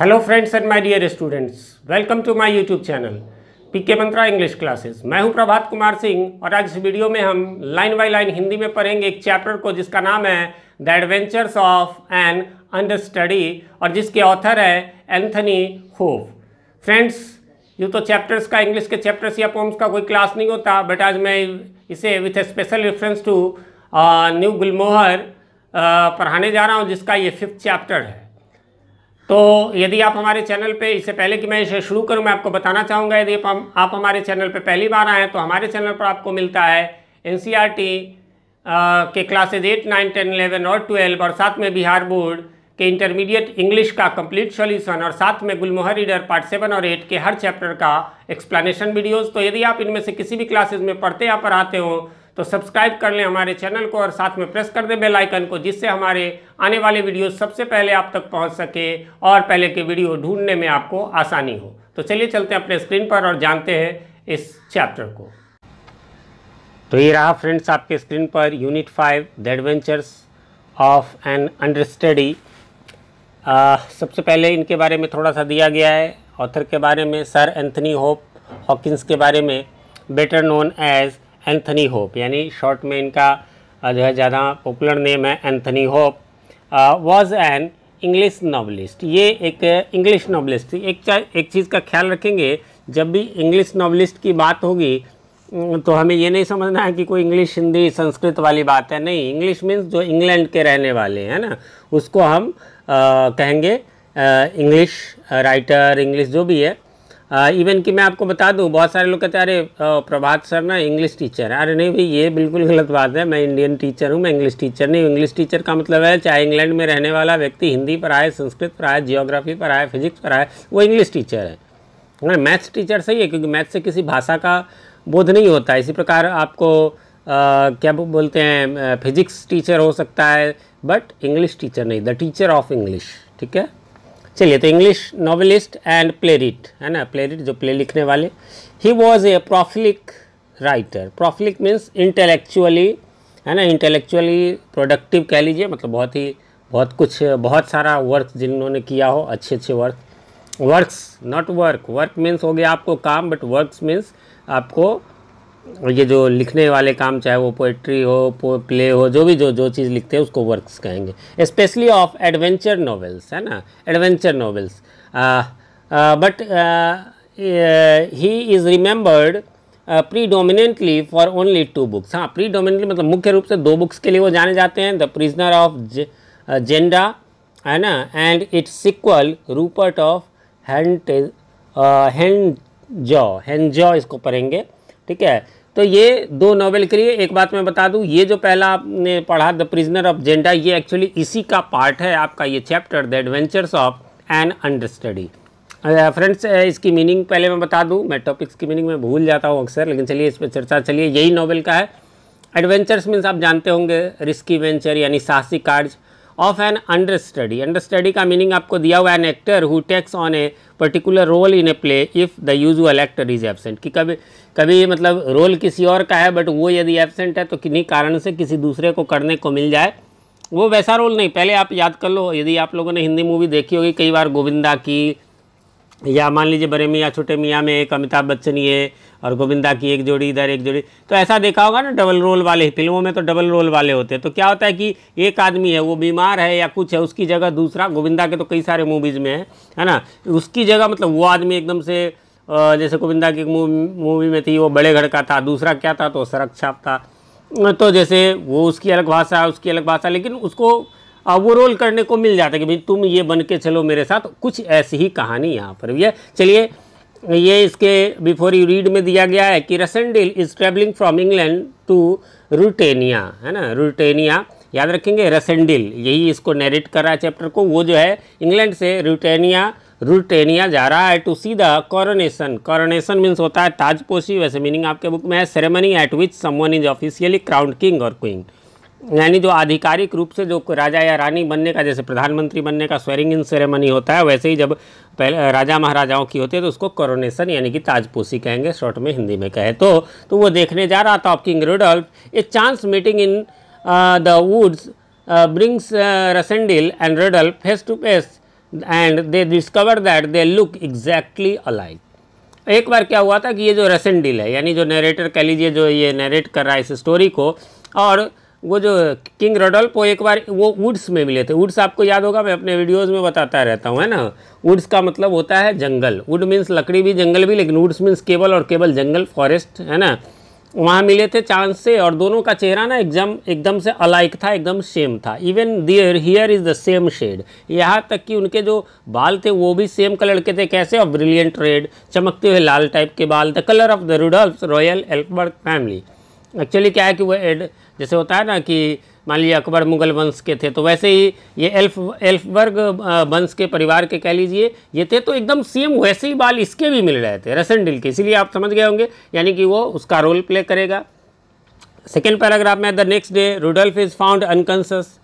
hello friends and my dear students welcome to my YouTube channel PK Mantra English classes मैं हूं प्रभात कुमार सिंह और आज इस वीडियो में हम लाइन बाय लाइन हिंदी में पढ़ेंगे एक चैप्टर को जिसका नाम है the adventures of an understudy और जिसके ऑथर है एंथनी होफ फ्रेंड्स यूँ तो चैप्टर्स का इंग्लिश के चैप्टर्स या पोम्स का कोई क्लास नहीं होता बट आज मैं इसे with a special reference to new Gulmohar पढ़ाने जा रहा हूँ जिसका ये फिफ्थ चैप्टर है तो यदि आप हमारे चैनल पे इससे पहले कि मैं इसे शुरू करूं मैं आपको बताना चाहूँगा यदि आप, हमारे चैनल पे पहली बार आएँ तो हमारे चैनल पर आपको मिलता है एन e के classes eight nine ten eleven और ट्वेल्व और साथ में बिहार बोर्ड के इंटरमीडिएट इंग्लिश का कंप्लीट सॉल्यूशन और साथ में गुलमोहर रीडर पार्ट सेवन और एट के हर चैप्टर का एक्सप्लेनेशन वीडियोस तो यदि आप इनमें से किसी भी क्लासेज में पढ़ते या पढ़ाते हो तो सब्सक्राइब कर लें हमारे चैनल को और साथ में प्रेस कर दें बेल आइकन को जिससे हमारे आने वाले वीडियो सबसे पहले आप तक पहुंच सके और पहले के वीडियो ढूंढने में आपको आसानी हो तो चलिए चलते हैं अपने स्क्रीन पर और जानते हैं इस चैप्टर को तो ये रहा फ्रेंड्स आपके स्क्रीन पर unit five the adventures of an understudy सबसे पहले इनके बारे में थोड़ा सा दिया गया है ऑथर के बारे में सर एंथनी होप हॉकिंस के बारे में better known as Anthony Hope यानी शॉर्ट में इनका जो है ज़्यादा पॉपुलर नेम है Anthony Hope was an English novelist ये एक इंग्लिश नावलिस्ट एक एक चीज़ का ख्याल रखेंगे जब भी इंग्लिश नावलिस्ट की बात होगी तो हमें ये नहीं समझना है कि कोई इंग्लिश हिंदी संस्कृत वाली बात है नहीं इंग्लिश मीन्स जो इंग्लैंड के रहने वाले हैं ना उसको हम आ, कहेंगे इंग्लिश राइटर इंग्लिश जो भी है इवन कि मैं आपको बता दूं बहुत सारे लोग कहते हैं अरे प्रभात सर ना इंग्लिश टीचर है अरे नहीं भाई ये बिल्कुल गलत बात है मैं इंडियन टीचर हूँ मैं इंग्लिश टीचर नहीं इंग्लिश टीचर का मतलब है चाहे इंग्लैंड में रहने वाला व्यक्ति हिंदी पर आए संस्कृत पर आए जियोग्राफी पर आए फिजिक्स पर आए वो इंग्लिश टीचर है अगर मैथ्स टीचर सही है क्योंकि मैथ्स से किसी भाषा का बोध नहीं होता इसी प्रकार आपको क्या बोलते हैं फिजिक्स टीचर हो सकता है बट इंग्लिश टीचर नहीं द टीचर ऑफ इंग्लिश ठीक है चलिए तो इंग्लिश नॉवलिस्ट एंड प्लेरिट है ना प्लेरिट जो प्ले लिखने वाले he was a prolific writer prolific means intellectually है ना इंटेलेक्चुअली प्रोडक्टिव कह लीजिए मतलब बहुत ही बहुत कुछ बहुत सारा वर्क जिन्होंने किया हो अच्छे अच्छे work works not work work means हो गया आपको काम बट वर्क्स मीन्स आपको ये जो लिखने वाले काम चाहे वो पोइट्री हो पो, प्ले हो जो भी जो जो चीज़ लिखते हैं उसको वर्क्स कहेंगे स्पेशली ऑफ एडवेंचर नॉवेल्स है ना adventure novels but he is remembered predominantly for only two books हाँ प्रीडोमिनेंटली मतलब मुख्य रूप से दो बुक्स के लिए वो जाने जाते हैं द प्रिजनर ऑफ जेंडा है ना and its sequel Rupert of Hentzau Hentzau Hentzau इसको पढ़ेंगे ठीक है तो ये दो नॉवेल के लिए एक बात मैं बता दूं ये जो पहला आपने पढ़ा द प्रिजनर ऑफ जेंडा ये एक्चुअली इसी का पार्ट है आपका ये chapter the adventures of an understudy friends इसकी मीनिंग पहले मैं बता दूं मैं टॉपिक्स की मीनिंग में भूल जाता हूं अक्सर लेकिन चलिए इस पर चर्चा चलिए यही नॉवल का है एडवेंचर्स मीन्स आप जानते होंगे रिस्की वेंचर यानी साहसी कार्य of an understudy understudy का मीनिंग आपको दिया हुआ an actor who takes on a particular role in a play if the usual actor is absent कि कभी कभी मतलब रोल किसी और का है बट वो यदि एबसेंट है तो किन्हीं कारण से किसी दूसरे को करने को मिल जाए वो वैसा रोल नहीं पहले आप याद कर लो यदि आप लोगों ने हिंदी मूवी देखी होगी कई बार गोविंदा की या मान लीजिए बड़े मियाँ छोटे मियाँ में एक अमिताभ बच्चन ये और गोविंदा की एक जोड़ी इधर एक जोड़ी तो ऐसा देखा होगा ना डबल रोल वाले फिल्मों में तो डबल रोल वाले होते हैं तो क्या होता है कि एक आदमी है वो बीमार है या कुछ है उसकी जगह दूसरा गोविंदा के तो कई सारे मूवीज़ में है है ना उसकी जगह मतलब वो आदमी एकदम से जैसे गोविंदा की मूवी में थी वो बड़े घर का था दूसरा क्या था तो सड़क छाप था तो जैसे वो उसकी अलग भाषा उसकी अलग भाषा लेकिन उसको वो रोल करने को मिल जाता है कि भाई तुम ये बन के चलो मेरे साथ कुछ ऐसी ही कहानी यहाँ पर भी है चलिए ये इसके बिफोर यू रीड में दिया गया है कि Rassendyll is travelling from England to Ruritania है ना रूटेनिया याद रखेंगे रसेंडिल यही इसको नेरेट कर रहा है चैप्टर को वो जो है इंग्लैंड से रूटेनिया रूटेनिया जा रहा है to see the coronation coronation means होता है ताजपोशी वैसे मीनिंग आपके बुक में है ceremony at which someone is officially crowned king और क्वीन यानी जो आधिकारिक रूप से जो राजा या रानी बनने का जैसे प्रधानमंत्री बनने का स्वेरिंग इन सेरेमनी होता है वैसे ही जब पहले राजा महाराजाओं की होती है तो उसको कोरोनेशन यानी कि ताजपोशी कहेंगे शॉर्ट में हिंदी में कहे तो तो वो देखने जा रहा था of King Rudolf a chance meeting in the woods brings Rassendyll and Rudolf face to face and they discover that they look exactly alike एक बार क्या हुआ था कि ये जो रसेंडिल है यानी जो नरेटर कह लीजिए जो ये नरेट कर रहा है इस स्टोरी को और वो जो किंग रडल्फ वो एक बार वो वुड्स में मिले थे वुड्स आपको याद होगा मैं अपने वीडियोस में बताता रहता हूँ है ना वुड्स का मतलब होता है जंगल वुड मीन्स लकड़ी भी जंगल भी लेकिन वुड्स मीन्स केबल और केबल जंगल फॉरेस्ट है ना वहाँ मिले थे चांस से और दोनों का चेहरा ना एकदम एकदम से अलाइक था एकदम सेम था even their hair is the same shade यहाँ तक कि उनके जो बाल थे वो भी सेम कलर के थे कैसे और ब्रिलियंट रेड चमकते हुए लाल टाइप के बाल the colour of the Rudolf royal Elphberg family actually क्या है कि वो एड जैसे होता है ना कि मान लीजिए अकबर मुगल वंश के थे तो वैसे ही ये एल्फ एल्फबर्ग वंश के परिवार के कह लीजिए ये थे तो एकदम सेम वैसे ही बाल इसके भी मिल रहे थे रसन डिल के इसीलिए आप समझ गए होंगे यानी कि वो उसका रोल प्ले करेगा सेकेंड पैराग्राफ में the next day Rudolf is found unconscious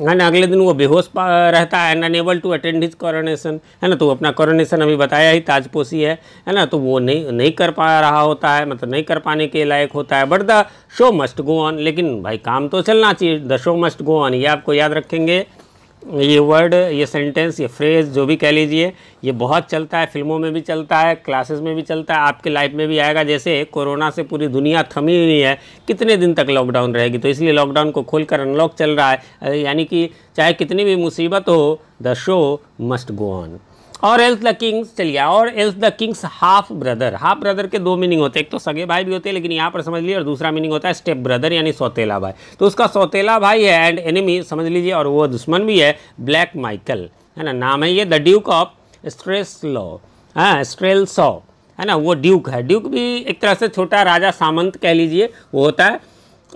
है ना अगले दिन वो बेहोश रहता है and unable to attend his coronation है ना तो अपना कॉरोनेशन अभी बताया ही ताजपोशी है है ना तो वो नहीं नहीं कर पा रहा होता है मतलब नहीं कर पाने के लायक होता है but the show must go on लेकिन भाई काम तो चलना चाहिए the show must go on ये आपको याद रखेंगे ये वर्ड ये सेंटेंस ये फ्रेज़ जो भी कह लीजिए ये बहुत चलता है फिल्मों में भी चलता है क्लासेस में भी चलता है आपके लाइफ में भी आएगा जैसे कोरोना से पूरी दुनिया थमी हुई है कितने दिन तक लॉकडाउन रहेगी तो इसलिए लॉकडाउन को खोलकर अनलॉक चल रहा है यानी कि चाहे कितनी भी मुसीबत हो the show must go on और एल्स द किंग्स चलिए और else the king's half brother half brother के दो मीनिंग होते हैं एक तो सगे भाई भी होते हैं लेकिन यहाँ पर समझ लीजिए और दूसरा मीनिंग होता है स्टेप ब्रदर यानी सौतेला भाई तो उसका सौतेला भाई है एंड एनिमी समझ लीजिए और वो दुश्मन भी है ब्लैक माइकल है ना नाम है ये the Duke of Strelsau हाँ स्ट्रेल सॉ है ना वो ड्यूक है ड्यूक भी एक तरह से छोटा राजा सामंत कह लीजिए वो होता है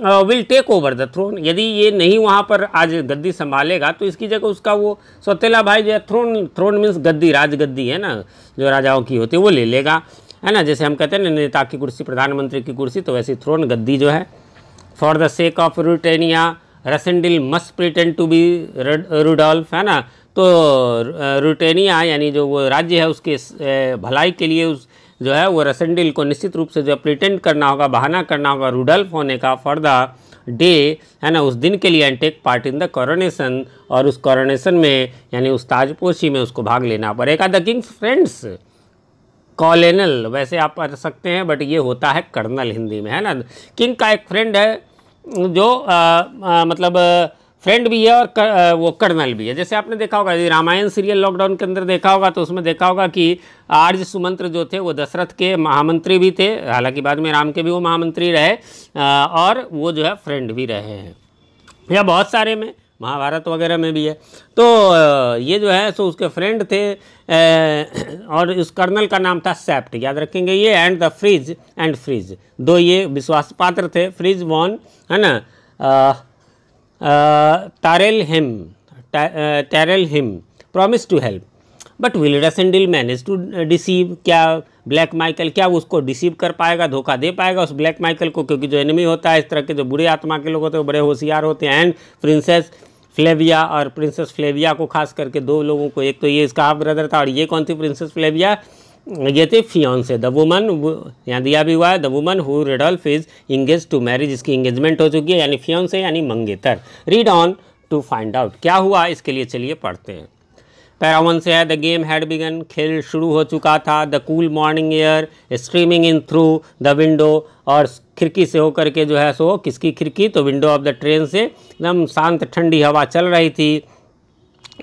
will take over the throne यदि ये नहीं वहाँ पर आज गद्दी संभालेगा तो इसकी जगह उसका वो सौतेला भाई जो है थ्रोन थ्रोन मीन्स गद्दी राज गद्दी है ना जो राजाओं की होती है वो ले लेगा है ना जैसे हम कहते हैं ना नेता की कुर्सी प्रधानमंत्री की कुर्सी तो वैसे थ्रोन गद्दी जो है for the sake of Ruritania Rassendyll must pretend to be Rudolf है ना तो रूटेनिया यानी जो वो राज्य है उसके भलाई के लिए उस जो है वो रसेंडिल को निश्चित रूप से जो प्रिटेंड करना होगा बहाना करना होगा रूडल्फ होने का फॉर द डे है ना उस दिन के लिए and take part in the coronation और उस कॉरोनेशन में यानी उस ताजपोशी में उसको भाग लेना पड़ेगा द किंग्स फ्रेंड्स कॉलेनल वैसे आप पढ़ सकते हैं बट ये होता है कर्नल हिंदी में है ना किंग का एक फ्रेंड है जो आ, आ, मतलब आ, फ्रेंड भी है और कर, वो कर्नल भी है जैसे आपने देखा होगा यदि रामायण सीरियल लॉकडाउन के अंदर देखा होगा तो उसमें देखा होगा कि आर्य सुमंत्र जो थे वो दशरथ के महामंत्री भी थे हालांकि बाद में राम के भी वो महामंत्री रहे और वो जो है फ्रेंड भी रहे हैं या बहुत सारे में महाभारत वगैरह में भी है तो ये जो है सो उसके फ्रेंड थे और इस कर्नल का नाम था सेप्ट याद रखेंगे ये and the Fritz and Fritz दो ये विश्वास पात्र थे फ्रिज वॉन है ना Uh, Tarel him uh, Tarel him promised to help but Rassendyll manage to deceive क्या ब्लैक माइकल क्या उसको डिसीव कर पाएगा धोखा दे पाएगा उस ब्लैक माइकल को क्योंकि जो एनिमी होता है इस तरह के जो बुरे आत्मा के लोग होते हैं वो बड़े होशियार होते हैं एंड प्रिंसेस फ्लेविया और प्रिंसेस फ्लेविया को खास करके दो लोगों को एक तो ये इसका हाफ ब्रदर था और ये कौन थी प्रिंसेस फ्लेविया ये थे से द वुमन यहाँ दिया भी हुआ है the woman who Rudolf is engage to marriage इसकी इंगेजमेंट हो चुकी है यानी फियोन से यानी मंगेतर read on to find out क्या हुआ इसके लिए चलिए पढ़ते हैं पैरावन से है द गेम हैड बिगन खेल शुरू हो चुका था the cool morning air streaming in through the window और खिड़की से होकर के जो है सो किसकी खिड़की तो विंडो ऑफ द ट्रेन से एकदम शांत ठंडी हवा चल रही थी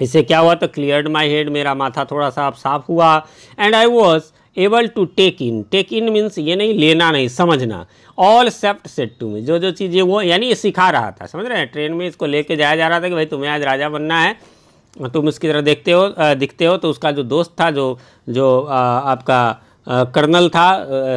इससे क्या हुआ तो क्लियर्ड माई हेड मेरा माथा थोड़ा सा अब साफ हुआ and I was able to take in take in means ये नहीं लेना नहीं समझना all Sapt said to me जो जो चीज़ें वो यानी ये सिखा रहा था समझ रहे हैं ट्रेन में इसको लेके जाया जा रहा था कि भाई तुम्हें आज राजा बनना है तुम उसकी तरह देखते हो दिखते हो तो उसका जो दोस्त था जो जो आपका कर्नल था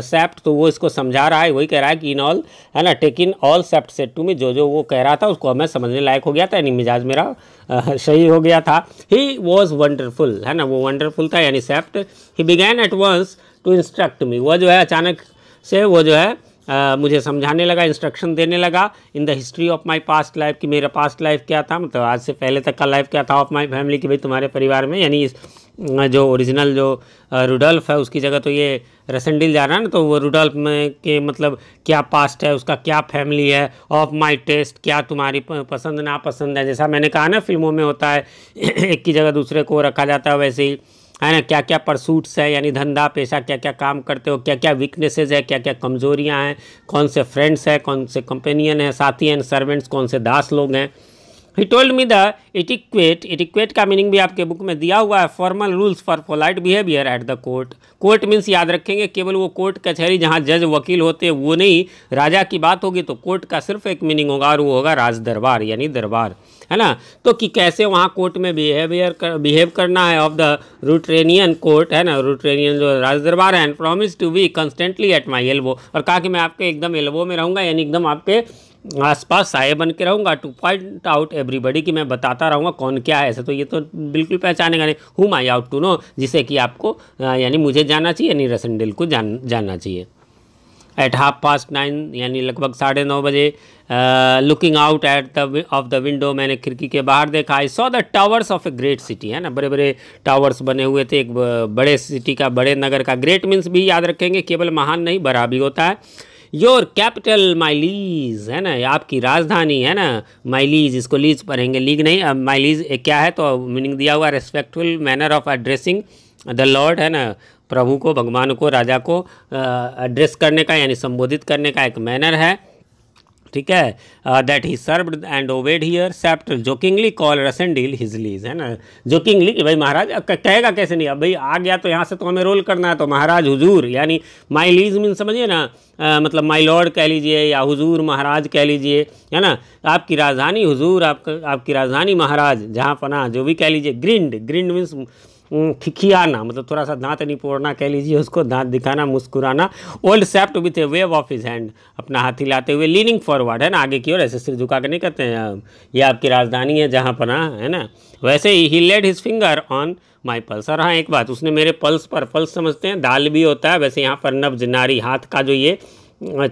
सेप्ट तो वो इसको समझा रहा है वही कह रहा है कि इन ऑल है ना take in all Sapt said to me जो जो वो कह रहा था उसको हमें समझने लायक हो गया था यानी मिजाज मेरा सही हो गया था ही वॉज वंडरफुल है ना वो वंडरफुल था यानी Sapt he began at once to instruct me वो जो है अचानक से वो जो है Uh, मुझे समझाने लगा इंस्ट्रक्शन देने लगा in the history of my past life कि मेरा पास्ट लाइफ क्या था मतलब आज से पहले तक का लाइफ क्या था ऑफ माय फैमिली कि भाई तुम्हारे परिवार में यानी जो ओरिजिनल जो रूडल्फ है उसकी जगह तो ये रसन डील जा रहा है ना तो वो रूडल्फ में के मतलब क्या पास्ट है उसका क्या फैमिली है ऑफ माय टेस्ट क्या तुम्हारी पसंद नापसंद है जैसा मैंने कहा ना फिल्मों में होता है एक की जगह दूसरे को रखा जाता है वैसे ही है ना क्या क्या परसूट्स है यानी धंधा पेशा क्या क्या काम करते हो क्या क्या वीकनेसेस है क्या क्या कमजोरियाँ हैं कौन से फ्रेंड्स हैं कौन से कंपेनियन हैं साथी हैं सर्वेंट्स कौन से दास लोग हैं ही टोल्ड मी द इटिक्वेट इटिक्वेट का मीनिंग भी आपके बुक में दिया हुआ है formal rules for polite behaviour at the court court means याद रखेंगे केवल वो कोर्ट कचहरी जहाँ जज वकील होते वो नहीं राजा की बात होगी तो कोर्ट का सिर्फ एक मीनिंग होगा और वो होगा राज दरबार यानी दरबार है ना तो कि कैसे वहाँ कोर्ट में बिहेवियर कर बिहेव करना है ऑफ द रूट्रेनियन कोर्ट है ना रूट्रेनियन जो राज दरबार है and promise to be constantly at my elbow और कहा कि मैं आपके एकदम एल्बो में रहूँगा यानी एकदम आपके आसपास साय बन के रहूँगा टू पॉइंट आउट एवरीबडी कि मैं बताता रहूँगा कौन क्या है ऐसा तो ये तो बिल्कुल पहचानेगा नहीं who I ought to know जिसे कि आपको यानी मुझे जाना चाहिए यानी रसनडिल को जान जानना चाहिए एट हाफ पास्ट नाइन यानी लगभग साढ़े नौ बजे looking out at the of the window मैंने खिड़की के बाहर देखा I saw the towers of a great city है ना बड़े बड़े टावर्स बने हुए थे एक बड़े सिटी का बड़े नगर का ग्रेट मीन्स भी याद रखेंगे केवल महान नहीं बड़ा भी होता है योर कैपिटल माइलीज है ना आपकी राजधानी है ना माइलीज इसको लीज पढ़ेंगे लीग नहीं अब माइलीज क्या है तो मीनिंग दिया हुआ respectful manner of addressing the lord है ना प्रभु को भगवान को राजा को एड्रेस करने का यानी संबोधित करने का एक मैनर है ठीक है that he serve and obeyed here Sapt jokingly called his lease है ना जोकिंगली कि भाई महाराज कहेगा कैसे नहीं अब भाई आ गया तो यहाँ से तो हमें रोल करना है तो महाराज हुजूर यानी माई लीज मीन समझिए ना uh, मतलब माई लॉर्ड कह लीजिए या हुजूर महाराज कह लीजिए है ना आपकी राजधानी हुजूर आपका आपकी राजधानी महाराज जहाँ पना जो भी कह लीजिए ग्रिंड ग्रिंड मीन्स खिखियाना मतलब थोड़ा सा दांत निपोड़ना कह लीजिए उसको दांत दिखाना मुस्कुराना old Sapt with a wave of his hand अपना हाथ हिलाते हुए लीनिंग फॉरवर्ड है ना आगे की ओर ऐसे सिर झुका के नहीं कहते हैं ये आपकी राजधानी है जहाँ पर हाँ, है ना वैसे ही he led his finger on my pulse और हाँ एक बात उसने मेरे पल्स पर पल्स समझते हैं दाल भी होता है वैसे यहाँ पर नब्ज नारी हाथ का जो ये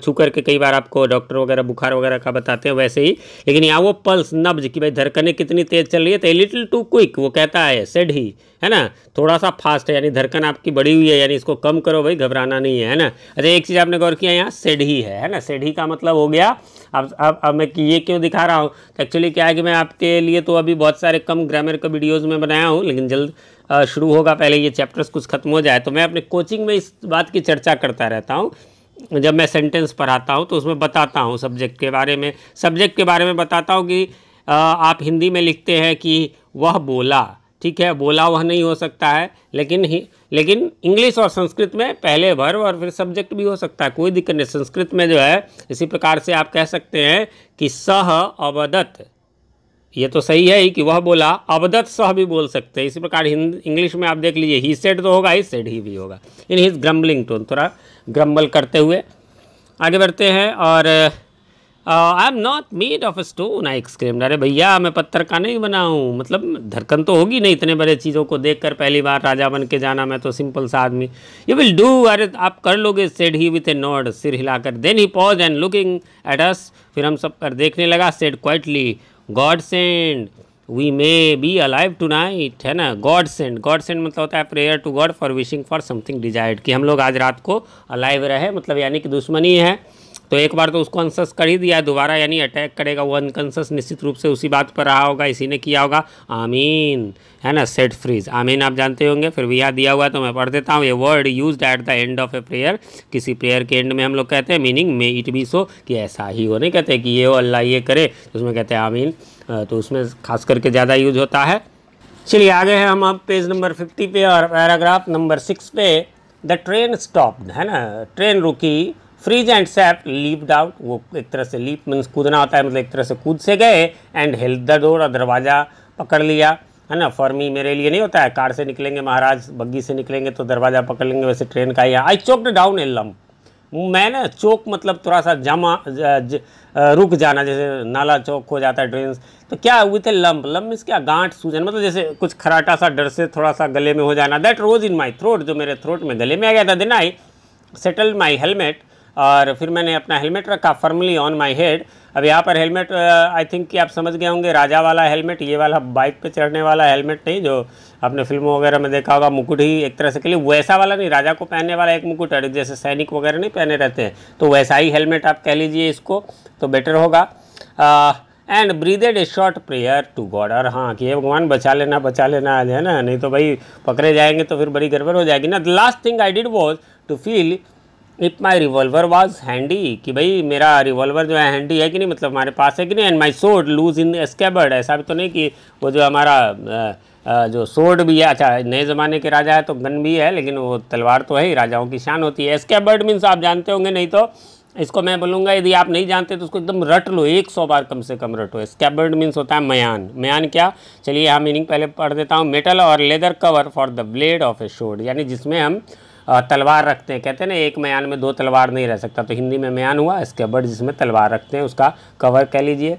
छू करके कई बार आपको डॉक्टर वगैरह बुखार वगैरह का बताते हैं वैसे ही लेकिन यहाँ वो पल्स नब्ज कि भाई धड़कने कितनी तेज़ चल रही है तो लिटिल टू क्विक वो कहता है सेड ही है ना थोड़ा सा फास्ट है यानी धड़कन आपकी बड़ी हुई है यानी इसको कम करो भाई घबराना नहीं है है ना अच्छा एक चीज़ आपने गौर किया यहाँ सेड ही है है ना सेड ही का मतलब हो गया अब अब अब मैं ये क्यों दिखा रहा हूँ तो एक्चुअली क्या है कि मैं आपके लिए तो अभी बहुत सारे कम ग्रामर के वीडियोज़ में बनाया हूँ लेकिन जल्द शुरू होगा पहले ये चैप्टर्स कुछ खत्म हो जाए तो मैं अपने कोचिंग में इस बात की चर्चा करता रहता हूँ जब मैं सेंटेंस पढ़ाता हूँ तो उसमें बताता हूँ सब्जेक्ट के बारे में सब्जेक्ट के बारे में बताता हूँ कि आप हिंदी में लिखते हैं कि वह बोला ठीक है बोला वह नहीं हो सकता है लेकिन ही लेकिन इंग्लिश और संस्कृत में पहले वर्व और फिर सब्जेक्ट भी हो सकता है कोई दिक्कत नहीं संस्कृत में जो है इसी प्रकार से आप कह सकते हैं कि सह अवदत ये तो सही है ही कि वह बोला अबदत सह भी बोल सकते हैं इसी प्रकार इंग्लिश में आप देख लीजिए ही सेड तो होगा ही सेड ही भी होगा इन हिज ग्रम्बलिंग टोन थोड़ा ग्रम्बल करते हुए आगे बढ़ते हैं और I am not made of stone I exclaim अरे भैया मैं पत्थर का नहीं बना हूँ मतलब धड़कन तो होगी नहीं इतने बड़े चीज़ों को देखकर पहली बार राजा बन के जाना मैं तो सिंपल सा आदमी यू विल डू अरे आप कर लोगे said he with a nod सिर हिलाकर then he pause and looking at us फिर हम सब कर देखने लगा said quietly God send we may be alive tonight है ना गॉड सेंड गॉड सेंड मतलब होता है prayer to God for wishing for something desired कि हम लोग आज रात को अलाइव रहे मतलब यानी कि दुश्मनी है तो एक बार तो उसको अनसस कर ही दिया दोबारा यानी अटैक करेगा वो अनकॉन्सस निश्चित रूप से उसी बात पर रहा होगा इसी ने किया होगा आमीन है ना सेट फ्रीज आमीन आप जानते होंगे फिर भी याद दिया हुआ तो मैं पढ़ देता हूँ ये word use at the end of a prayer किसी प्रेयर के एंड में हम लोग कहते हैं meaning may it be so कि ऐसा ही हो नहीं कहते कि ये हो अल्लाह ये करे तो उसमें कहते हैं आमीन तो उसमें खास करके ज़्यादा यूज होता है चलिए आगे हैं हम अब पेज नंबर फिफ्टी पे और पैराग्राफ नंबर सिक्स पे द ट्रेन स्टॉप है ना ट्रेन रुकी Fritz and Sapt leaped out वो एक तरह से लीप मीन्स कूदना होता है मतलब एक तरह से कूद से गए एंड हेल्प द डोर और दरवाज़ा पकड़ लिया है ना फॉर मी मेरे लिए नहीं होता है कार से निकलेंगे महाराज बग्गी से निकलेंगे तो दरवाज़ा पकड़ लेंगे वैसे ट्रेन का ही आई चोक डाउन ए लम्प मैं ना चौक मतलब थोड़ा सा जमा ज, रुक जाना जैसे नाला चौक हो जाता है ड्रेन तो क्या हुए थे लम्ब लम्ब मीन्स क्या गांठ सूजन मतलब जैसे कुछ खराटा सा डर से थोड़ा सा गले में हो जाना that rose in my throat जो मेरे थ्रोट में गले में आ गया था दिन आई सेटल माई हेलमेट और फिर मैंने अपना हेलमेट रखा फर्मली ऑन माई हेड अब यहाँ पर हेलमेट आई uh, थिंक कि आप समझ गए होंगे राजा वाला हेलमेट ये वाला बाइक पे चढ़ने वाला हेलमेट नहीं जो आपने फिल्मों वगैरह में देखा होगा मुकुट ही एक तरह से के लिए वैसा वाला नहीं राजा को पहनने वाला एक मुकुट है जैसे सैनिक वगैरह नहीं पहने रहते हैं तो वैसा ही हेलमेट आप कह लीजिए इसको तो बेटर होगा and breathed a short prayer to God और हाँ कि ये भगवान बचा लेना बचा लेना आज है ना नहीं तो भाई पकड़े जाएंगे तो फिर बड़ी गड़बड़ हो जाएगी ना the last thing I did was to feel if my revolver was handy कि भाई मेरा रिवॉल्वर जो है हैंडी है कि नहीं मतलब हमारे पास है कि नहीं एंड माई सोड लूज इन स्केबर्ड ऐसा भी तो नहीं कि वो जो हमारा जो सोड भी है अच्छा नए ज़माने के राजा है तो गन भी है लेकिन वो तलवार तो है ही राजाओं की शान होती है स्केबर्ड मीन्स आप जानते होंगे नहीं तो इसको मैं बोलूँगा यदि आप नहीं जानते तो उसको एकदम रट लो एक सौ बार कम से कम रटो स्कैबर्ड मीन्स होता है मयान मयान क्या चलिए यहाँ मीनिंग पहले पढ़ देता हूँ मेटल और leather cover for the blade of a sword यानी जिसमें हम तलवार रखते हैं कहते हैं ना एक म्यान में दो तलवार नहीं रह सकता तो हिंदी में मयान हुआ इसके बर्ड जिसमें तलवार रखते हैं उसका कवर कह लीजिए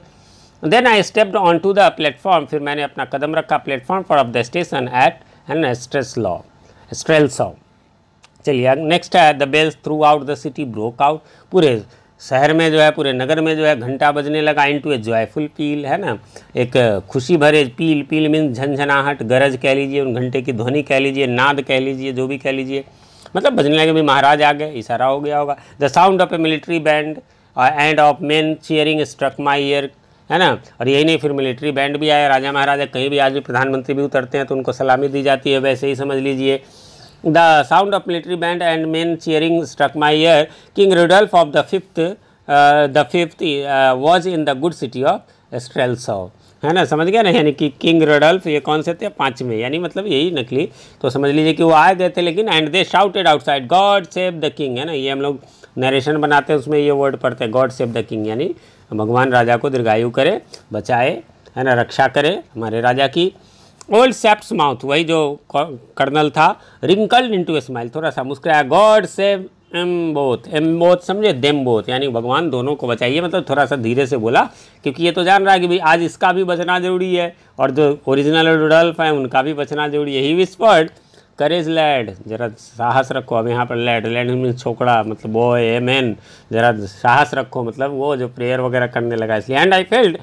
then I stepped on to the platform फिर मैंने अपना कदम रखा platform for of the station at an Strelsau Strelsau चलिए नेक्स्ट है the bells throughout the city broke out पूरे शहर में जो है पूरे नगर में जो है घंटा बजने लगा इन टू ए जॉयफुल पील है ना एक खुशी भरे पील पील मीन झंझनाहट गरज कह लीजिए उन घंटे की ध्वनि कह लीजिए नाद कह लीजिए जो भी कह लीजिए मतलब बजने लगे भी महाराज आ गए इशारा हो गया होगा the sound of a military band and of man cheering struck my ear है ना और यही नहीं फिर मिलिट्री बैंड भी आया राजा महाराजा कहीं भी आज प्रधानमंत्री भी उतरते हैं तो उनको सलामी दी जाती है वैसे ही समझ लीजिए the sound of military band and man cheering struck my ear King Rudolph of the fifth the fifth was in the good city of of है ना समझ गया ना यानी कि किंग रडल्फ ये कौन से थे में यानी मतलब यही नकली तो समझ लीजिए कि वो आए गए थे लेकिन and they shouted outside God save the king है ना ये हम लोग नरेशन बनाते हैं उसमें ये वर्ड पढ़ते हैं गॉड सेव द किंग यानी भगवान राजा को दीर्घायु करे बचाए है ना रक्षा करे हमारे राजा की ओल्ड सेप्स माउथ वही जो कर्नल था रिंकल्ड इंटू स्माइल थोड़ा सा मुस्कुराया God save em both em both समझे देम बोथ यानी भगवान दोनों को बचाइए मतलब थोड़ा सा धीरे से बोला क्योंकि ये तो जान रहा है कि भाई आज इसका भी बचना जरूरी है और जो ओरिजिनल रुडल्फ है उनका भी बचना जरूरी है ही विस्पर्ड करेज लैड जरा साहस रखो अब यहाँ पर लैड लैड मीन्स छोकड़ा मतलब बॉय ए मैन जरा साहस रखो मतलब वो जो प्रेयर वगैरह करने लगा इसलिए and I felt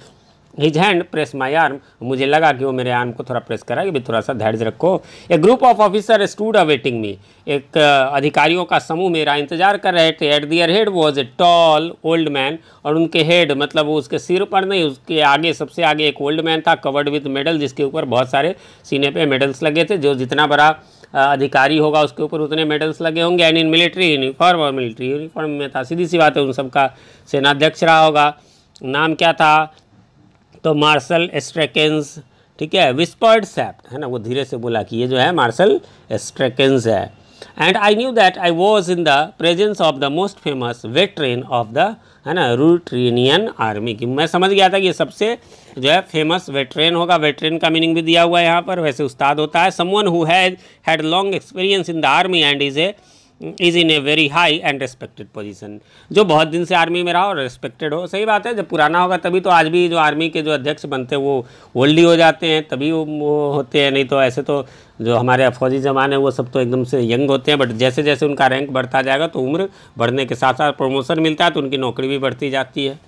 his hand press my arm मुझे लगा कि वो मेरे आर्म को थोड़ा प्रेस करा कि भी थोड़ा सा धैर्य रखो a group of officer stood awaiting me एक अधिकारियों का समूह मेरा इंतजार कर रहे थे at their head was a tall old man और उनके हेड मतलब वो उसके सिर पर नहीं उसके आगे सबसे आगे एक ओल्ड मैन था कवर्ड विथ मेडल जिसके ऊपर बहुत सारे सीने पे मेडल्स लगे थे जो जितना बड़ा अधिकारी होगा उसके ऊपर उतने मेडल्स लगे होंगे एंड इन मिलिट्री यूनिफॉर्म और मिलिट्री यूनिफॉर्म में था सीधी सी बात है उन सबका सेनाध्यक्ष रहा होगा नाम क्या था तो मार्शल एस्ट्रेकेंस ठीक है विस्पर्ड सेप्ट है ना वो धीरे से बोला कि ये जो है मार्शल एस्ट्रेकेंस है and I knew that I was in the presence of the most famous veteran of the है ना रूट्रेनियन आर्मी की मैं समझ गया था कि ये सबसे जो है फेमस वेटरेन होगा वेटरेन का मीनिंग भी दिया हुआ है यहाँ पर वैसे उस्ताद होता है someone who had long experience in the army and is a is in a very high and respected position जो बहुत दिन से आर्मी में रहा और रेस्पेक्टेड हो सही बात है जब पुराना होगा तभी तो आज भी जो आर्मी के जो अध्यक्ष बनते हैं वो ओल्डी हो जाते हैं तभी वो होते हैं नहीं तो ऐसे तो जो हमारे फौजी जवान हैं वो सब तो एकदम से यंग होते हैं बट जैसे जैसे उनका रैंक बढ़ता जाएगा तो उम्र बढ़ने के साथ साथ प्रमोशन मिलता है तो उनकी नौकरी भी बढ़ती जाती है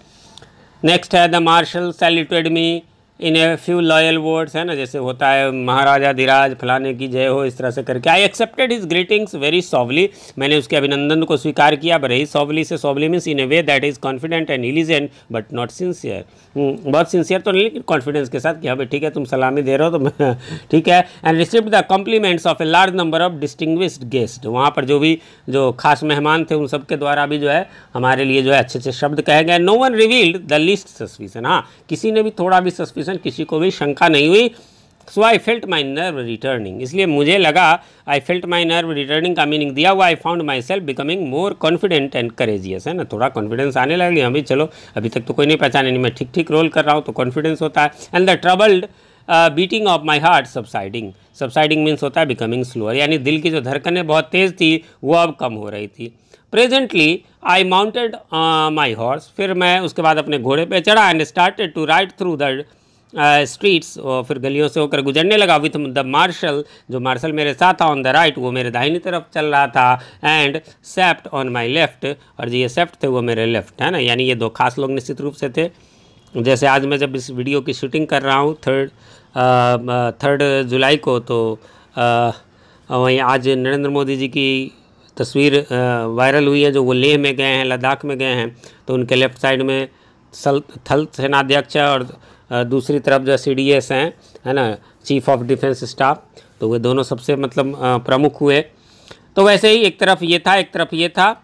नेक्स्ट है the marshal saluted me in a few loyal words है ना जैसे होता है महाराजा धीराज फलाने की जय हो इस तरह से करके I accepted his greetings very suavely मैंने उसके अभिनंदन को स्वीकार किया बट ही सॉवली से suavely means in a way that is confident and elegant but not sincere बहुत सिंसियर तो नहीं लेकिन कॉन्फिडेंस के साथ कि हाँ भाई ठीक है तुम सलामी दे रहे हो तो ठीक है and received the compliments of a large number of distinguished guest वहाँ पर जो भी जो खास मेहमान थे उन सबके द्वारा भी जो है हमारे लिए जो है अच्छे अच्छे शब्द कहे गए no one revealed the least suspicion हाँ किसी ने भी थोड़ा भी सस्पिशन कंफ्यूजन किसी को भी शंका नहीं हुई so I felt my nerve returning इसलिए मुझे लगा I felt my nerve returning का मीनिंग दिया हुआ I found myself becoming more confident and courageous है ना थोड़ा कॉन्फिडेंस आने लग गया अभी चलो अभी तक तो कोई नहीं पहचाने नहीं मैं ठीक ठीक रोल कर रहा हूँ तो कॉन्फिडेंस होता है and the troubled beating of my heart subsiding subsiding means होता है बिकमिंग स्लोअर यानी दिल की जो धड़कने बहुत तेज़ थी वो अब कम हो रही थी presently I mounted my horse फिर मैं उसके बाद अपने घोड़े पर चढ़ा and started to ride through the streets और फिर गलियों से होकर गुजरने लगा विथ द मार्शल जो मार्शल मेरे साथ था ऑन द राइट वो मेरे दाहिनी तरफ चल रहा था and Sapt on my left और जो ये सेप्ट थे वो मेरे लेफ्ट है ना यानी ये दो खास लोग निश्चित रूप से थे जैसे आज मैं जब इस वीडियो की शूटिंग कर रहा हूँ थर्ड थर्ड जुलाई को तो वहीं आज नरेंद्र मोदी जी की तस्वीर वायरल हुई है जो वो लेह में गए हैं लद्दाख में गए हैं तो उनके लेफ़्ट साइड में सल थल सेनाध्यक्ष और दूसरी तरफ जो सी डी एस हैं है ना चीफ ऑफ डिफेंस स्टाफ तो वे दोनों सबसे मतलब प्रमुख हुए तो वैसे ही एक तरफ ये था एक तरफ ये था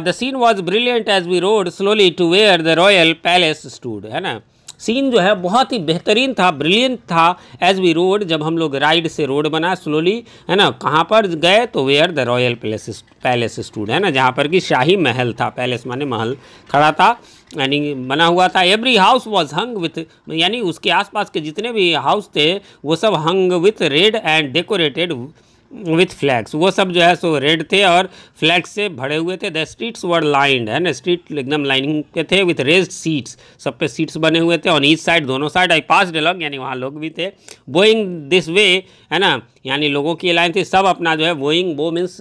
the scene was brilliant as we rode slowly to where the royal palace stood है ना सीन जो है बहुत ही बेहतरीन था ब्रिलियंट था एज वी रोड जब हम लोग राइड से रोड बना स्लोली है ना कहाँ पर गए तो where the royal palace palace stood है ना जहाँ पर कि शाही महल था पैलेस माने महल खड़ा था यानी बना हुआ था every house was hung with यानी उसके आसपास के जितने भी हाउस थे वो सब hung with red and decorated with flags वो सब जो है सो रेड थे और फ्लैग्स से भरे हुए थे द स्ट्रीट्स वर लाइंड है ना स्ट्रीट एकदम लाइनिंग के थे विथ रेज सीट्स सब पे सीट्स बने हुए थे ऑन ईच साइड दोनों साइड आई पास डेलॉग यानी वहाँ लोग भी थे बोइंग दिस वे है ना यानी लोगों की लाइन थी सब अपना जो है बोइंग वो मीन्स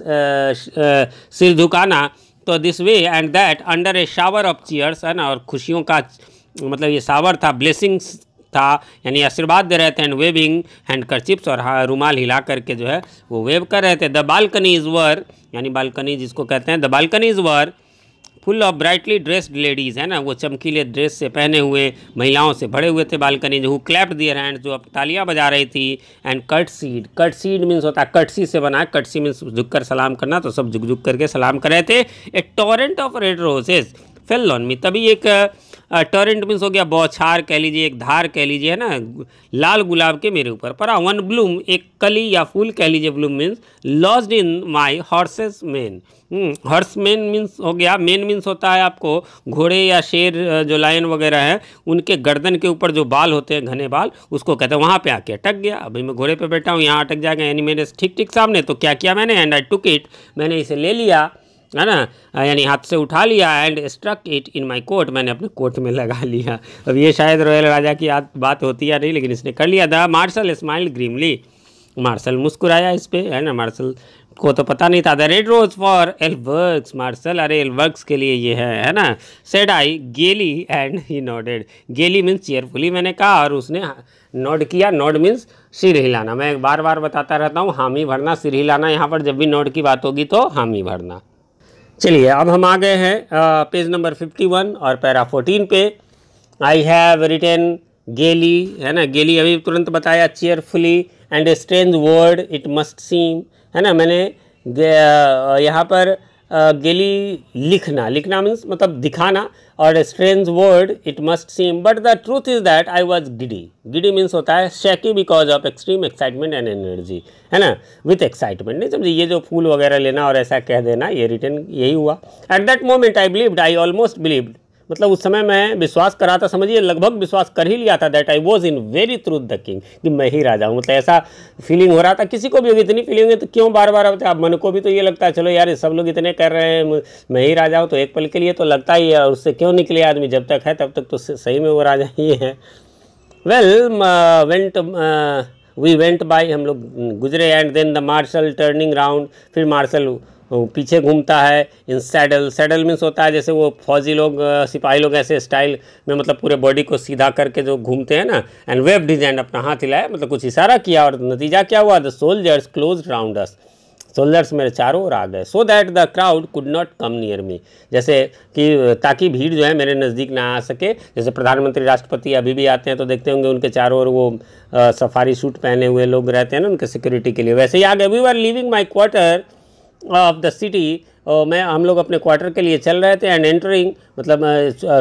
सिर झुकाना तो this way and that under a shower of cheers है ना और खुशियों का मतलब ये सावर था ब्लेसिंग्स था यानी आशीर्वाद दे रहे थे एंड वेविंग हैंड और हाँ रूमाल हिला करके जो है वो वेव कर रहे थे द बालकनी इज़ वर यानी बालकनी जिसको कहते हैं the balcony is were full of brightly dressed ladies है ना वो चमकीले ड्रेस से पहने हुए महिलाओं से भरे हुए थे बालकनी जो क्लैप दियर हैंड जो अब तालियाँ बजा रही थी and curtsied curtsied means होता है कटसी से बना है कटसी मीन्स झुक कर सलाम करना तो सब झुक झुक करके सलाम कर रहे थे a torrent of red roses fell on me तभी एक टोरेंट मीन्स हो गया बौछार कह लीजिए एक धार कह लीजिए है ना लाल गुलाब के मेरे ऊपर पर वन ब्लूम एक कली या फूल कह लीजिए bloom means lodged in my horse's mane horse mane means हो गया मेन मीन्स होता है आपको घोड़े या शेर जो लायन वगैरह हैं उनके गर्दन के ऊपर जो बाल होते हैं घने बाल उसको कहते हैं वहाँ पे आके अटक गया अभी मैं घोड़े पे बैठा हूँ यहाँ अटक जाएगा यानी मेरे ठीक ठीक सामने तो क्या किया मैंने एंड आई टुक इट मैंने इसे ले लिया है ना यानी हाथ से उठा लिया and stuck it in my coat मैंने अपने कोट में लगा लिया अब ये शायद रॉयल राजा की बात होती या नहीं लेकिन इसने कर लिया था मार्शल स्माइल ग्रीमली मार्शल मुस्कुराया इस पर है ना मार्शल को तो पता नहीं था the red rose for Elphbergs marshal अरे एलवर्क्स के लिए ये है है ना said I gaily and he nodded gaily means cheerfully मैंने कहा और उसने नोड किया नोड मीन्स सिर हिलाना मैं बार बार बताता रहता हूँ हामी भरना सिर हिलाना यहाँ पर जब भी नोड की बात होगी तो हामी भरना चलिए अब हम आ गए हैं पेज नंबर फिफ्टी वन और पैरा फोर्टीन पे आई हैव रिटेन गेली है ना गेली अभी तुरंत बताया cheerfully and strange word it must seem है ना मैंने यहाँ पर गेली लिखना लिखना मीन्स मतलब दिखाना और strange word it must seem but the truth is that I was giddy giddy means होता है shaky because of extreme excitement and energy है ना विथ एक्साइटमेंट नहीं समझिए ये जो फूल वगैरह लेना और ऐसा कह देना ये रिटर्न यही हुआ at that moment I believed I almost believed मतलब उस समय मैं विश्वास करा था समझिए लगभग विश्वास कर ही लिया था that I was in very truth the king कि मैं ही राजा हूँ मतलब ऐसा फीलिंग हो रहा था किसी को भी होगी इतनी फीलिंग है तो क्यों बार बार होता है मन को भी तो ये लगता है चलो यार सब लोग इतने कर रहे हैं मैं ही राजा हूँ तो एक पल के लिए तो लगता ही है उससे क्यों निकले आदमी जब तक है तब तक तो सही में वो राजा ही है well went we went by हम लोग गुजरे and then the marshal turning round फिर मार्शल पीछे घूमता है इन सैडल सैडल मीन्स होता है जैसे वो फौजी लोग सिपाही लोग ऐसे स्टाइल में मतलब पूरे बॉडी को सीधा करके जो घूमते हैं ना एंड वेब डिजाइन अपना हाथ हिलाया मतलब कुछ इशारा किया और नतीजा क्या हुआ the soldiers close round us soldiers मेरे चारों ओर आ गए so that the crowd could not come near me जैसे कि ताकि भीड़ जो है मेरे नज़दीक ना आ सके जैसे प्रधानमंत्री राष्ट्रपति अभी भी आते हैं तो देखते होंगे उनके चारों ओर वो आ, सफारी सूट पहने हुए लोग रहते हैं ना उनके सिक्योरिटी के लिए वैसे ही आ गए we are leaving my quarter of the city मैं हम लोग अपने क्वार्टर के लिए चल रहे थे एंड एंटरिंग मतलब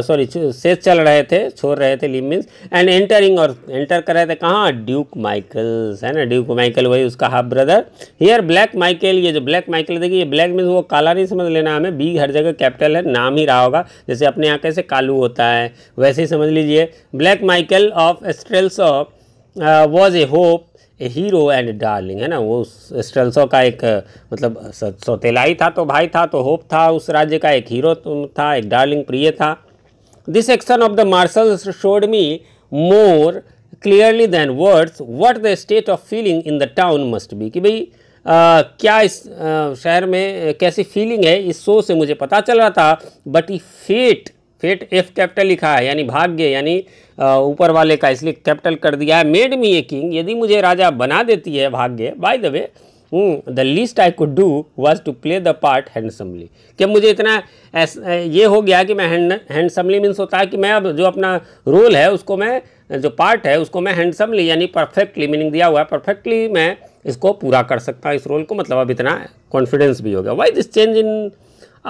सॉरी uh, सेस uh, चल रहे थे छोड़ रहे थे लिम मीन्स एंड एंटरिंग और एंटर कर रहे थे कहाँ ड्यूक माइकल्स है ना ड्यूक माइकल वही उसका half brother here Black Michael ये जो ब्लैक माइकल देखिए ये ब्लैक मीन्स वो काला नहीं समझ लेना हमें बी हर जगह कैपिटल है नाम ही रहा होगा जैसे अपने यहाँ कैसे कालू होता है वैसे ही समझ लीजिए Black Michael of Strelsau of was a hope hero and darling है ना वो स्टेल्सो का एक मतलब सौतेलाई था तो भाई था तो होप था उस राज्य का एक हीरो तो था एक डार्लिंग प्रिय था this action of the marshal's showed me more clearly than words what the state of feeling in the town must be कि भाई आ, क्या इस आ, शहर में कैसी फीलिंग है इस शो से मुझे पता चल रहा था बट ई फेट फेट एफ कैपिटल लिखा है यानी भाग्य यानी ऊपर वाले का इसलिए कैपिटल कर दिया है मेड मी ए किंग यदि मुझे राजा बना देती है भाग्य by the way the least I could do was to play the part handsomely क्या मुझे इतना एस, ये हो गया कि मैं हैंड हैंडसमली मीन्स होता है कि मैं अब जो अपना रोल है उसको मैं जो पार्ट है उसको मैं हैंडसमली यानी परफेक्टली मीनिंग दिया हुआ है परफेक्टली मैं इसको पूरा कर सकता हूँ इस रोल को मतलब अब इतना कॉन्फिडेंस भी हो गया why this change in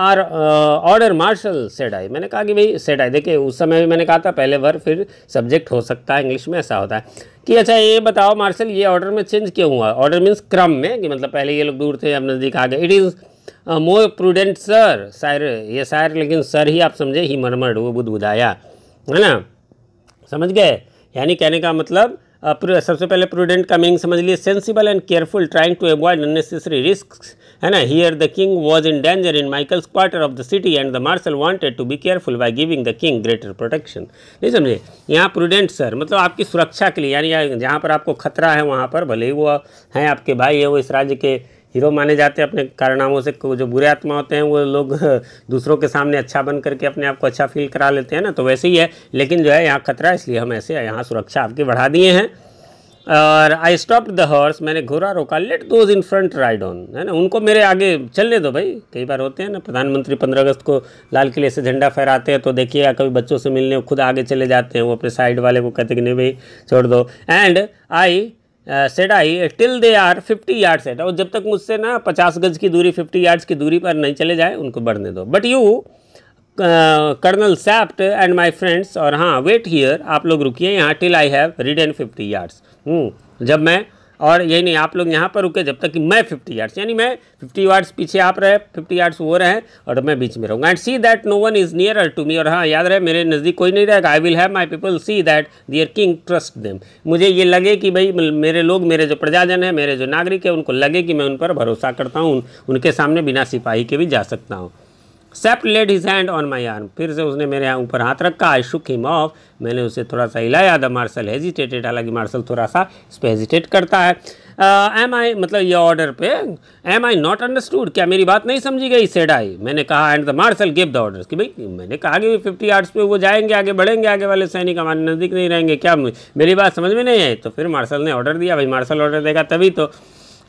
our order marshal said I मैंने कहा कि भाई सेड आई देखिए उस समय भी मैंने कहा था पहले वर फिर सब्जेक्ट हो सकता है इंग्लिश में ऐसा होता है कि अच्छा ये बताओ मार्शल ये ऑर्डर में चेंज क्यों हुआ ऑर्डर मीन्स क्रम में कि मतलब पहले ये लोग दूर थे अब नज़दीक आ गए it is more prudent sir sire ये शायर लेकिन सर ही आप समझे ही मरमर वो बुध बुधाया है ना समझ गए यानी कहने का मतलब सबसे पहले प्रूडेंट का मीनिंग समझ लिए sensible and careful trying to avoid unnecessary risk है ना here the king was in danger in Michael's quarter of the city and the marshal wanted to be careful by giving the king greater protection नहीं समझे यहाँ prudent sir मतलब आपकी सुरक्षा के लिए यानी जहाँ पर आपको खतरा है वहाँ पर भले ही वो हैं आपके भाई है वो इस राज्य के हीरो माने जाते हैं अपने कारनामों से जो बुरे आत्मा होते हैं वो लोग दूसरों के सामने अच्छा बन करके अपने आप को अच्छा फील करा लेते हैं ना तो वैसे ही है लेकिन जो है यहाँ खतरा इसलिए हम ऐसे यहाँ सुरक्षा आपकी बढ़ा दिए हैं और आई स्टॉप द हॉर्स मैंने घोड़ा रोका let those in front ride on है ना उनको मेरे आगे चलने दो भाई कई बार होते हैं ना प्रधानमंत्री पंद्रह अगस्त को लाल किले से झंडा फहराते हैं तो देखिए कभी बच्चों से मिलने खुद आगे चले जाते हैं वो अपने साइड वाले को कहते कि नहीं भाई छोड़ दो and I said I till they are fifty yards ahead और जब तक मुझसे ना पचास गज की दूरी फिफ्टी यार्ड्स की दूरी पर नहीं चले जाए उनको बढ़ने दो but you Colonel Sapt and my friends और हाँ वेट हीयर आप लोग रुकिए यहाँ till I have ridden fifty yards जब मैं और यही नहीं आप लोग यहाँ पर रुके जब तक कि मैं फिफ्टी यार्ड्स यानी मैं फिफ्टी यार्ड्स पीछे आप रहे फिफ्टी यार्ड्स वो रहे और मैं बीच में रहूँगा and see that no one is near to me और हाँ याद रहे मेरे नज़दीक कोई नहीं रहेगा I will have my people see that their king trust them मुझे ये लगे कि भाई मेरे लोग मेरे जो प्रजाजन है मेरे जो नागरिक है उनको लगे कि मैं उन पर भरोसा करता हूँ उनके सामने बिना सिपाही के भी जा सकता हूँ Sapt laid his hand on my arm फिर से उसने मेरे यहाँ ऊपर हाथ रखा आई शुक हिम ऑफ मैंने उसे थोड़ा सा हिलाया द मार्शल हेजिटेटेड हालांकि मार्शल थोड़ा सा इस पर हेजिटेट करता है एम uh, आई मतलब ये ऑर्डर पे एम आई नॉट अंडरस्टूड क्या मेरी बात नहीं समझी गई सेड आई मैंने कहा and the marshal give the order कि भाई मैंने कहा कि फिफ्टी आर्ट्स पे वो जाएंगे आगे बढ़ेंगे आगे वाले सैनिक हमारे नज़दीक नहीं रहेंगे क्या मेरी बात समझ में नहीं आई तो फिर मार्शल ने ऑर्डर दिया भाई मार्शल ऑर्डर देगा तभी तो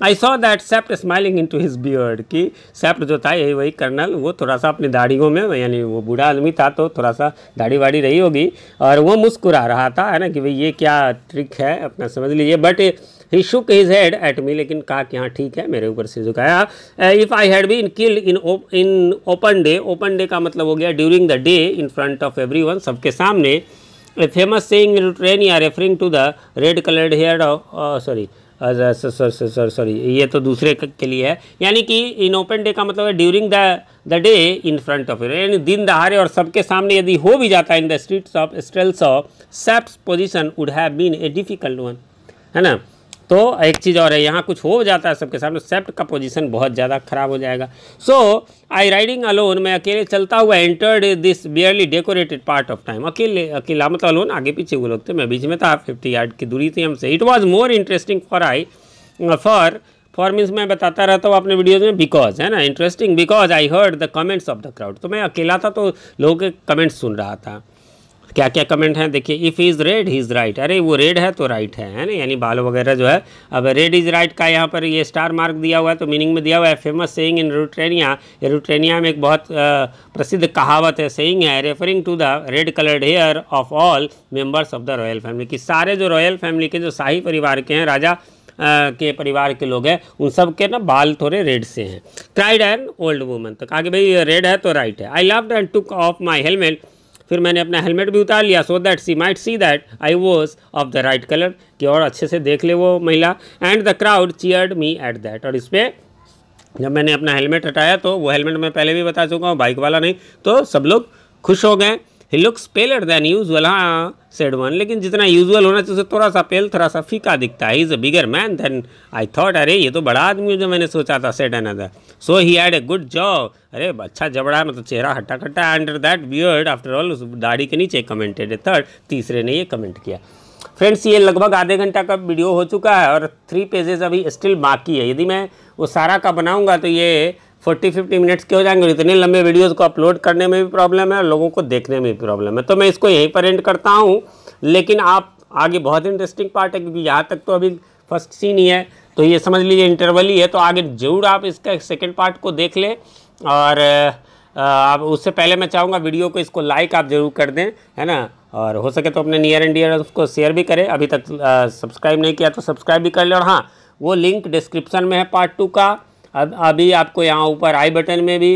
I saw that Sapt smiling into his beard कि सेप्ट जो था यही वही कर्नल वो थोड़ा सा अपनी दाढ़ियों में यानी वो बूढ़ा आदमी था तो थोड़ा सा दाढ़ी वाड़ी रही होगी और वो मुस्कुरा रहा था है ना कि भाई ये क्या ट्रिक है अपना समझ लीजिए but he shook his head at me लेकिन कहा कि हाँ ठीक है मेरे ऊपर से झुकाया if I had been killed in in open day open day का मतलब हो गया during the day in front of everyone सबके सामने famous saying in train referring to the red coloured hair sorry sorry ये तो दूसरे के लिए है यानी कि इन ओपन डे का मतलब है during the the day in front of यानी दिन दहाड़े और सबके सामने यदि हो भी जाता है in the streets of Strelsau Sapt's position would have been a difficult one है ना तो एक चीज़ और है यहाँ कुछ हो जाता है सबके सामने सेप्ट का पोजीशन बहुत ज़्यादा खराब हो जाएगा सो आई राइडिंग अलोन मैं अकेले चलता हुआ entered this barely decorated part of time अकेले अकेला मतलब अलोन आगे पीछे वो लोग थे मैं बीच में था फिफ्टी यार्ड की दूरी थी हमसे it was more interesting for I for for means मैं बताता रहता हूँ अपने वीडियोज़ में बिकॉज है ना interesting because I heard the comments of the crowd तो मैं अकेला था तो लोगों के कमेंट्स सुन रहा था क्या क्या कमेंट हैं देखिए if is red he is right अरे वो रेड है तो राइट है है ना यानी बाल वगैरह जो है अब रेड इज़ राइट का यहाँ पर ये स्टार मार्क दिया हुआ है तो मीनिंग में दिया हुआ है फेमस सेइंग इन रूट्रेनिया रूट्रेनिया में एक बहुत प्रसिद्ध कहावत है सेइंग है referring to the red coloured hair of all members of the royal family कि सारे जो रॉयल फैमिली के जो शाही परिवार के हैं राजा के परिवार के लोग हैं उन सब के ना बाल थोड़े रेड से हैं क्राइड एंड ओल्ड वूमन तो कहा कि भाई रेड है तो राइट है I laughed and took off my helmet फिर मैंने अपना हेलमेट भी उतार लिया so that she might see that I was of the right colour कि और अच्छे से देख ले वो महिला and the crowd cheered me at that और इस पर जब मैंने अपना हेलमेट हटाया तो वो हेलमेट मैं पहले भी बता चुका हूँ बाइक वाला नहीं तो सब लोग खुश हो गए he looks paler than usual हाँ सेड वन लेकिन जितना यूजल होना चाहिए उसे थोड़ा सा पेल थोड़ा सा फीका दिखता है is a bigger man than I thought अरे ये तो बड़ा आदमी है जो मैंने सोचा था said other so he had a good job अरे अच्छा जबड़ा मतलब चेहरा हट्टा खट्टा under that beard after all उस दाढ़ी के नीचे कमेंटेड है थर्ड तीसरे ने ये कमेंट किया फ्रेंड्स ये लगभग आधे घंटा का वीडियो हो चुका है और थ्री पेजेस अभी स्टिल बाकी है यदि मैं वो सारा का बनाऊँगा तो ये फोर्टी फिफ्टी मिनट्स के हो जाएंगे इतने लंबे वीडियोज़ को अपलोड करने में भी प्रॉब्लम है और लोगों को देखने में भी प्रॉब्लम है तो मैं इसको यहीं पर एंड करता हूँ लेकिन आप आगे बहुत इंटरेस्टिंग पार्ट है क्योंकि यहाँ तक तो अभी फर्स्ट सीन ही है तो ये समझ लीजिए इंटरवल ही है तो आगे जरूर आप इसका सेकेंड पार्ट को देख लें और आप उससे पहले मैं चाहूँगा वीडियो को इसको लाइक आप ज़रूर कर दें है ना और हो सके तो अपने नियर एंड डियर उसको शेयर भी करें अभी तक सब्सक्राइब नहीं किया तो सब्सक्राइब भी कर लें और हाँ वो लिंक डिस्क्रिप्शन में है पार्ट टू का अब अभी आपको यहाँ ऊपर आई बटन में भी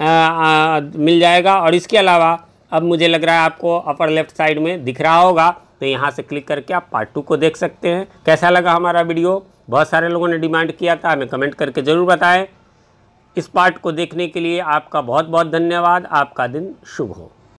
आ, आ, मिल जाएगा और इसके अलावा अब मुझे लग रहा है आपको अपर लेफ्ट साइड में दिख रहा होगा तो यहाँ से क्लिक करके आप पार्ट टू को देख सकते हैं कैसा लगा हमारा वीडियो बहुत सारे लोगों ने डिमांड किया था हमें कमेंट करके ज़रूर बताएं इस पार्ट को देखने के लिए आपका बहुत बहुत धन्यवाद आपका दिन शुभ हो